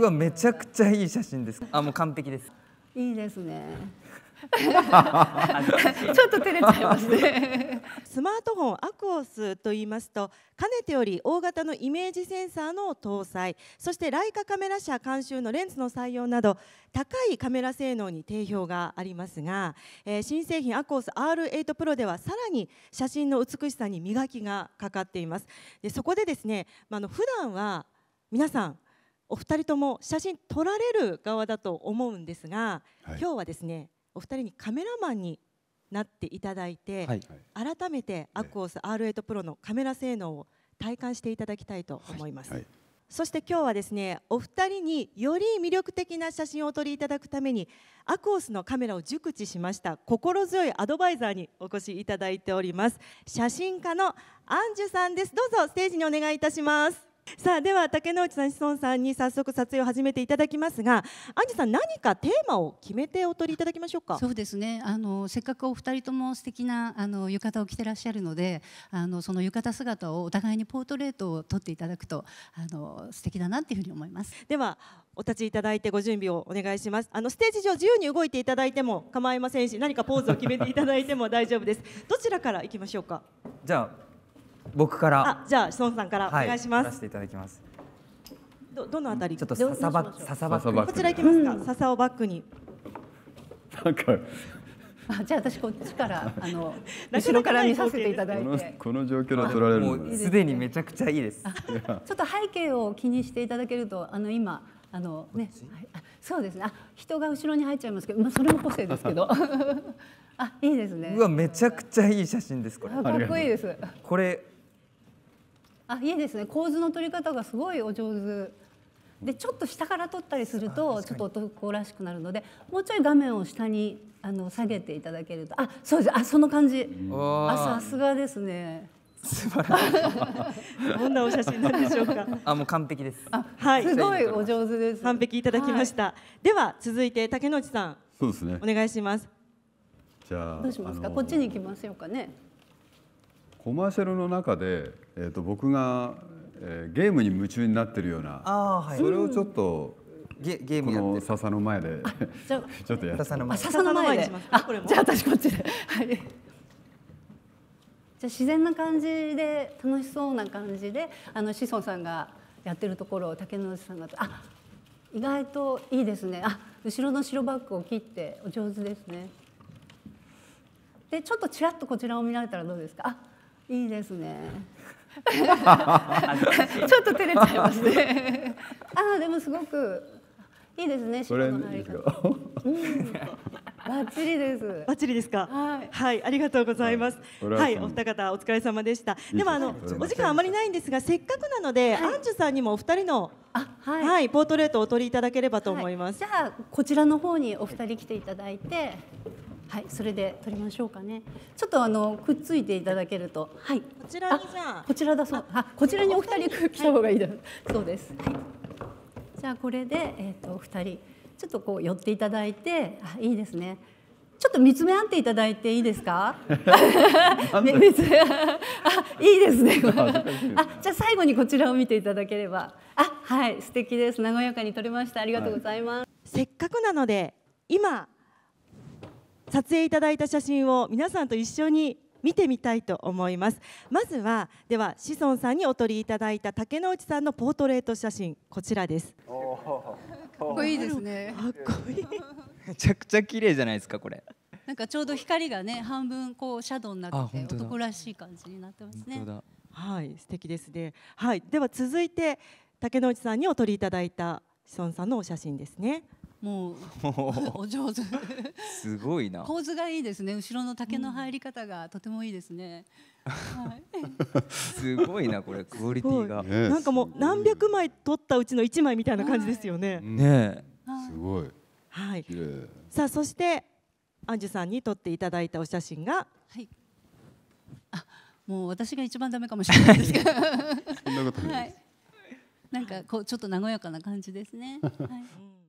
うわめちゃくちゃいい写真ですあもう完璧ですいいですね ちょっと照れちゃいますねスマートフォンアクオスと言いますとかねてより大型のイメージセンサーの搭載そしてライカカメラ社監修のレンズの採用など高いカメラ性能に定評がありますが、えー、新製品アクオス R8 Pro ではさらに写真の美しさに磨きがかかっていますでそこでですね、まあ、の普段は皆さんお二人とも写真撮られる側だと思うんですが、はい、今日はですねお二人にカメラマンになっていただいて、はい、改めてアクオス R8 プロのカメラ性能を体感していただきたいと思います、はい、そして今日はですねお二人により魅力的な写真をお撮りいただくためにアクオスのカメラを熟知しました心強いアドバイザーにお越しいただいております写真家のアンジュさんですどうぞステージにお願いいたしますさあでは竹之内さん志尊さんに早速撮影を始めていただきますがアンジュさん何かテーマを決めてお取りいただきましょうかそうですねあのせっかくお二人とも素敵なあな浴衣を着てらっしゃるのであのその浴衣姿をお互いにポートレートを撮っていただくとあの素敵だなっていうふうに思いますではお立ちいただいてご準備をお願いしますあのステージ上自由に動いていただいても構いませんし何かポーズを決めていただいても大丈夫ですどちらから行きましょうかじゃあ僕からあじゃあ孫さんからお願いします、はい、させていただきますどどのあたりちょっと笹バ笹バッこちら行きますか、笹をバックになんかあじゃあ私こっちからあの 後ろから見させていただいてこの状況で撮られるすでにめちゃくちゃいいですちょっと背景を気にしていただけるとあの今あのね、はい、あそうですね。あ、人が後ろに入っちゃいますけど、まあそれも個性ですけど。あ、いいですね。うわ、めちゃくちゃいい写真ですこれ。かっこいいです。これ。あ、いいですね。構図の取り方がすごいお上手。で、ちょっと下から撮ったりするとちょっと男らしくなるので、もうちょい画面を下にあの下げていただけると、あ、そうです。あ、その感じ。あ、さすがですね。素晴らしい。どんなお写真なんでしょうか。あ、もう完璧です。あ、はい。すごいお上手です。完璧いただきました。はい、では続いて竹之内さん。そうですね。お願いします。じゃあどうしますか。こっちに行きますよかね。コマーシャルの中で、えっ、ー、と僕が、えー、ゲームに夢中になってるような、あはい、それをちょっと、うん、ゲゲームこの笹の前で ちょっとやっ笹の前笹の前で。あ、これも。じゃあ私こっちで。はい。じゃ自然な感じで楽しそうな感じであの志尊さんがやってるところを竹野内さんがあ意外といいですねあ後ろの白バッグを切ってお上手ですねでちょっとちらっとこちらを見られたらどうですかあいいですね ちょっと照れちゃいますねあでもすごくいいですね白の入り方。バッチリです。バッチリですか。はい、はい、ありがとうございます。はい、お二方お疲れ様でした。でもあのお時間あまりないんですが、せっかくなので、はい、アンジュさんにもお二人のはい、はい、ポートレートをお取りいただければと思います。じゃあこちらの方にお二人来ていただいて、はい、それで撮りましょうかね。ちょっとあのくっついていただけると、はい。こちらにじゃあこちらだそう。あ、こちらにお二人来た方がいいだ。そうです。じゃあこれでえっ、ー、とお二人。ちょっとこう寄っていただいてあいいですねちょっと見つめ合っていただいていいですか。あ、いいですね。あ、じゃ最後にこちらを見ていただければ。あ、はい、素敵です。和やかに撮れました。ありがとうございます。はい、せっかくなので、今。撮影いただいた写真を皆さんと一緒に見てみたいと思いますまずはでは子孫さんにお取りいただいた竹之内さんのポートレート写真こちらですかっこいいですねかっこいいめちゃくちゃ綺麗じゃないですかこれなんかちょうど光がね半分こうシャドウになって男らしい感じになってますねはい素敵ですねはいでは続いて竹之内さんにお取りいただいた子孫さんのお写真ですねもう お上手すごいな構図がいいですね後ろの竹の入り方がとてもいいですね、はい、すごいなこれクオリティが、ね、なんかもう何百枚取ったうちの1枚みたいな感じですよね、はい、ねすごいはいさあそしてアンジュさんに撮っていただいたお写真がはいあもう私が一番ダメかもしれないですけど そんなことない、はい、なんかこうちょっと和やかな感じですね、はい